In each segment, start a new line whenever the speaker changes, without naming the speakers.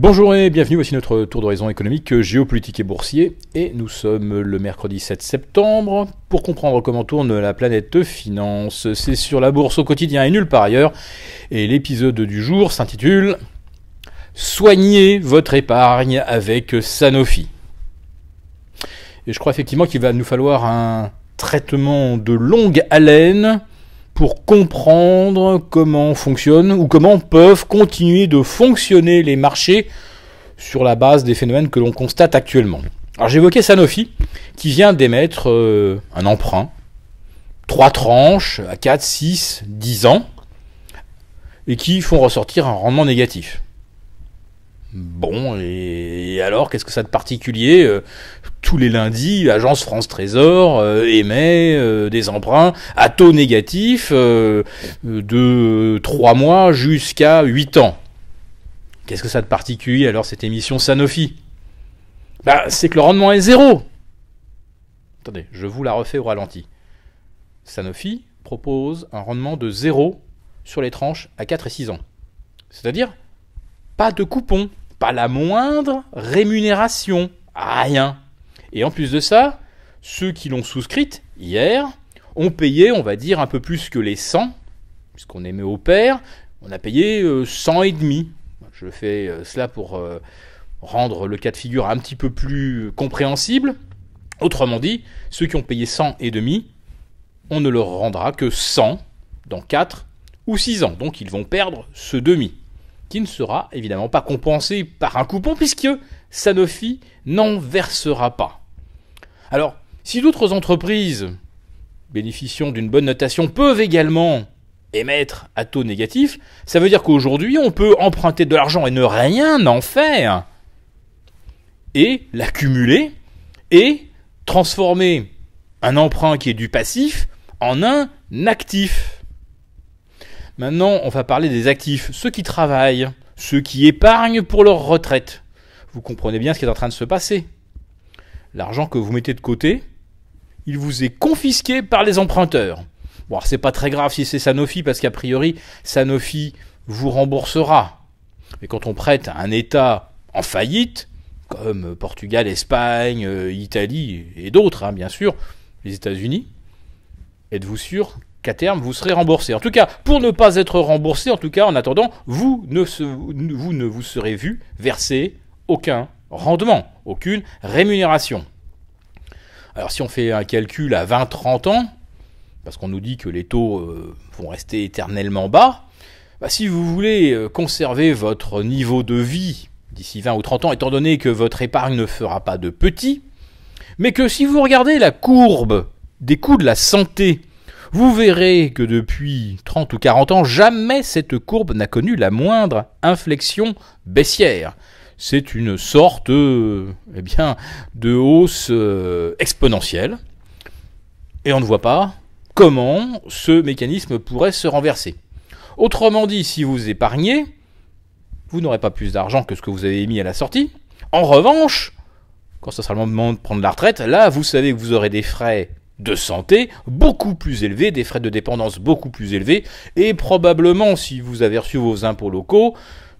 Bonjour et bienvenue, voici notre tour d'horizon économique, géopolitique et boursier. Et nous sommes le mercredi 7 septembre. Pour comprendre comment tourne la planète finance, c'est sur la bourse au quotidien et nulle part ailleurs. Et l'épisode du jour s'intitule Soignez votre épargne avec Sanofi. Et je crois effectivement qu'il va nous falloir un traitement de longue haleine pour comprendre comment fonctionnent ou comment peuvent continuer de fonctionner les marchés sur la base des phénomènes que l'on constate actuellement. Alors j'évoquais Sanofi qui vient d'émettre euh, un emprunt, trois tranches à 4, 6, 10 ans, et qui font ressortir un rendement négatif. Bon, et alors qu'est-ce que ça de particulier euh, tous les lundis, l'agence France Trésor euh, émet euh, des emprunts à taux négatif euh, de 3 mois jusqu'à 8 ans. Qu'est-ce que ça de particulier alors cette émission Sanofi bah, C'est que le rendement est zéro. Attendez, je vous la refais au ralenti. Sanofi propose un rendement de zéro sur les tranches à 4 et 6 ans. C'est-à-dire, pas de coupon, pas la moindre rémunération, rien. Et en plus de ça, ceux qui l'ont souscrite hier ont payé, on va dire, un peu plus que les 100, puisqu'on émet au pair, on a payé 100 euh, et demi. Je fais euh, cela pour euh, rendre le cas de figure un petit peu plus compréhensible. Autrement dit, ceux qui ont payé 100 et demi, on ne leur rendra que 100 dans 4 ou 6 ans. Donc ils vont perdre ce demi, qui ne sera évidemment pas compensé par un coupon, puisque Sanofi n'en versera pas. Alors, si d'autres entreprises bénéficiant d'une bonne notation peuvent également émettre à taux négatif, ça veut dire qu'aujourd'hui on peut emprunter de l'argent et ne rien en faire, et l'accumuler, et transformer un emprunt qui est du passif en un actif. Maintenant, on va parler des actifs, ceux qui travaillent, ceux qui épargnent pour leur retraite vous comprenez bien ce qui est en train de se passer. L'argent que vous mettez de côté, il vous est confisqué par les emprunteurs. Bon, c'est pas très grave si c'est Sanofi, parce qu'a priori, Sanofi vous remboursera. Mais quand on prête à un État en faillite, comme Portugal, Espagne, euh, Italie et d'autres, hein, bien sûr, les États-Unis, êtes-vous sûr qu'à terme vous serez remboursé En tout cas, pour ne pas être remboursé, en tout cas, en attendant, vous ne, vous, ne vous serez vu verser aucun rendement, aucune rémunération. Alors si on fait un calcul à 20-30 ans, parce qu'on nous dit que les taux euh, vont rester éternellement bas, bah, si vous voulez euh, conserver votre niveau de vie d'ici 20 ou 30 ans, étant donné que votre épargne ne fera pas de petit, mais que si vous regardez la courbe des coûts de la santé, vous verrez que depuis 30 ou 40 ans, jamais cette courbe n'a connu la moindre inflexion baissière c'est une sorte euh, eh bien, de hausse euh, exponentielle. Et on ne voit pas comment ce mécanisme pourrait se renverser. Autrement dit, si vous épargnez, vous n'aurez pas plus d'argent que ce que vous avez mis à la sortie. En revanche, quand ça sera le moment de prendre la retraite, là, vous savez que vous aurez des frais de santé beaucoup plus élevés, des frais de dépendance beaucoup plus élevés, et probablement, si vous avez reçu vos impôts locaux,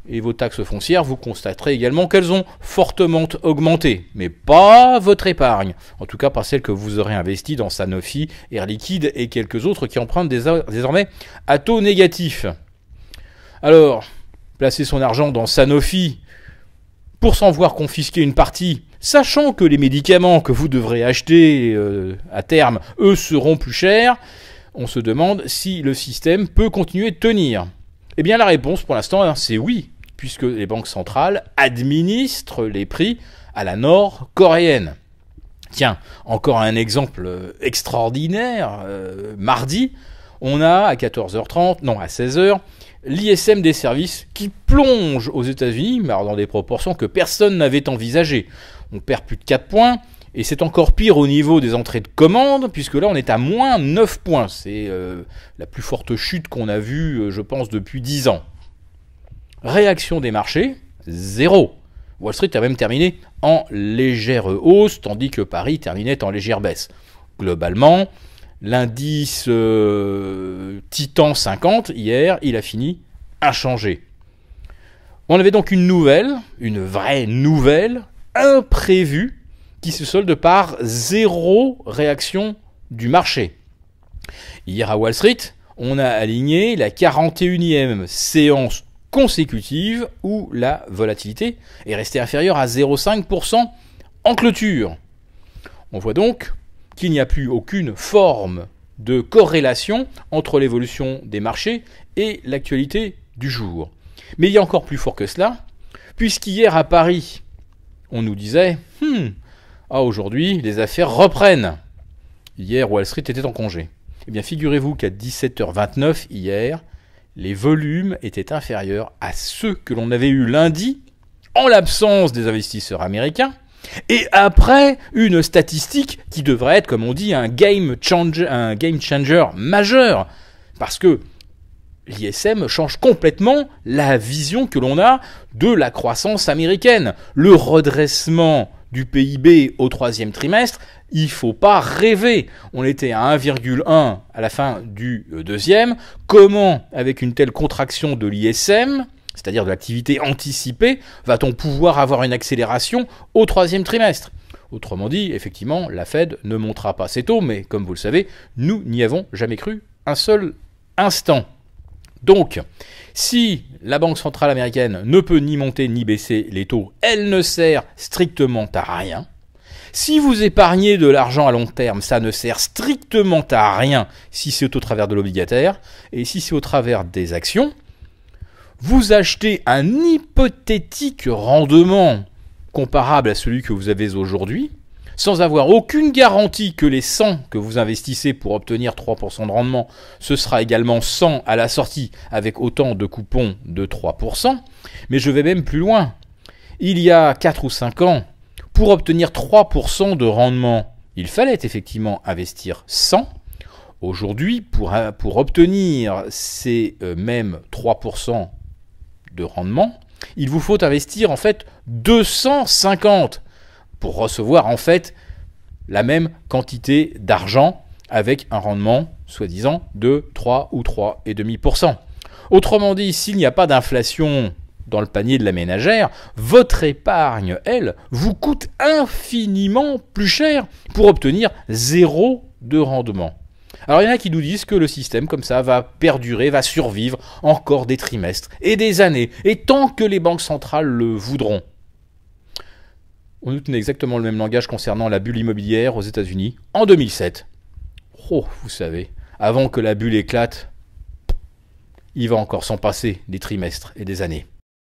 et vos taxes foncières, vous constaterez également qu'elles ont fortement augmenté, mais pas votre épargne, en tout cas pas celle que vous aurez investie dans Sanofi, Air Liquide et quelques autres qui empruntent désormais à taux négatif. Alors, placer son argent dans Sanofi pour s'en voir confisquer une partie, sachant que les médicaments que vous devrez acheter euh, à terme, eux, seront plus chers, on se demande si le système peut continuer de tenir. Eh bien la réponse pour l'instant, hein, c'est oui puisque les banques centrales administrent les prix à la nord-coréenne. Tiens, encore un exemple euh, extraordinaire. Euh, mardi, on a à 14h30, non à 16h, l'ISM des services qui plonge aux États-Unis, mais dans des proportions que personne n'avait envisagées. On perd plus de 4 points. Et c'est encore pire au niveau des entrées de commandes, puisque là on est à moins 9 points. C'est euh, la plus forte chute qu'on a vue, je pense, depuis 10 ans. Réaction des marchés, zéro. Wall Street a même terminé en légère hausse, tandis que Paris terminait en légère baisse. Globalement, l'indice euh, Titan 50, hier, il a fini à changer. On avait donc une nouvelle, une vraie nouvelle, imprévue, qui se solde par zéro réaction du marché. Hier à Wall Street, on a aligné la 41e séance consécutive où la volatilité est restée inférieure à 0,5% en clôture. On voit donc qu'il n'y a plus aucune forme de corrélation entre l'évolution des marchés et l'actualité du jour. Mais il y a encore plus fort que cela, puisqu'hier à Paris, on nous disait hmm, ah, aujourd'hui, les affaires reprennent. Hier, Wall Street était en congé. Eh bien, figurez-vous qu'à 17h29 hier, les volumes étaient inférieurs à ceux que l'on avait eu lundi, en l'absence des investisseurs américains, et après une statistique qui devrait être, comme on dit, un game changer, un game changer majeur, parce que l'ISM change complètement la vision que l'on a de la croissance américaine. Le redressement du PIB au troisième trimestre, il faut pas rêver. On était à 1,1 à la fin du euh, deuxième. Comment, avec une telle contraction de l'ISM, c'est-à-dire de l'activité anticipée, va-t-on pouvoir avoir une accélération au troisième trimestre Autrement dit, effectivement, la Fed ne montera pas ses taux, mais comme vous le savez, nous n'y avons jamais cru un seul instant. Donc, si la Banque centrale américaine ne peut ni monter ni baisser les taux, elle ne sert strictement à rien. Si vous épargnez de l'argent à long terme, ça ne sert strictement à rien si c'est au travers de l'obligataire. Et si c'est au travers des actions, vous achetez un hypothétique rendement comparable à celui que vous avez aujourd'hui, sans avoir aucune garantie que les 100 que vous investissez pour obtenir 3% de rendement, ce sera également 100 à la sortie avec autant de coupons de 3%. Mais je vais même plus loin. Il y a 4 ou 5 ans, pour obtenir 3% de rendement, il fallait effectivement investir 100. Aujourd'hui, pour, pour obtenir ces euh, mêmes 3% de rendement, il vous faut investir en fait 250 pour recevoir en fait la même quantité d'argent avec un rendement soi-disant de 3 ou 3,5%. Autrement dit, s'il n'y a pas d'inflation dans le panier de la ménagère, votre épargne, elle, vous coûte infiniment plus cher pour obtenir zéro de rendement. Alors il y en a qui nous disent que le système comme ça va perdurer, va survivre encore des trimestres et des années, et tant que les banques centrales le voudront on nous tenait exactement le même langage concernant la bulle immobilière aux États-Unis en 2007. Oh, vous savez, avant que la bulle éclate, il va encore s'en passer des trimestres et des années.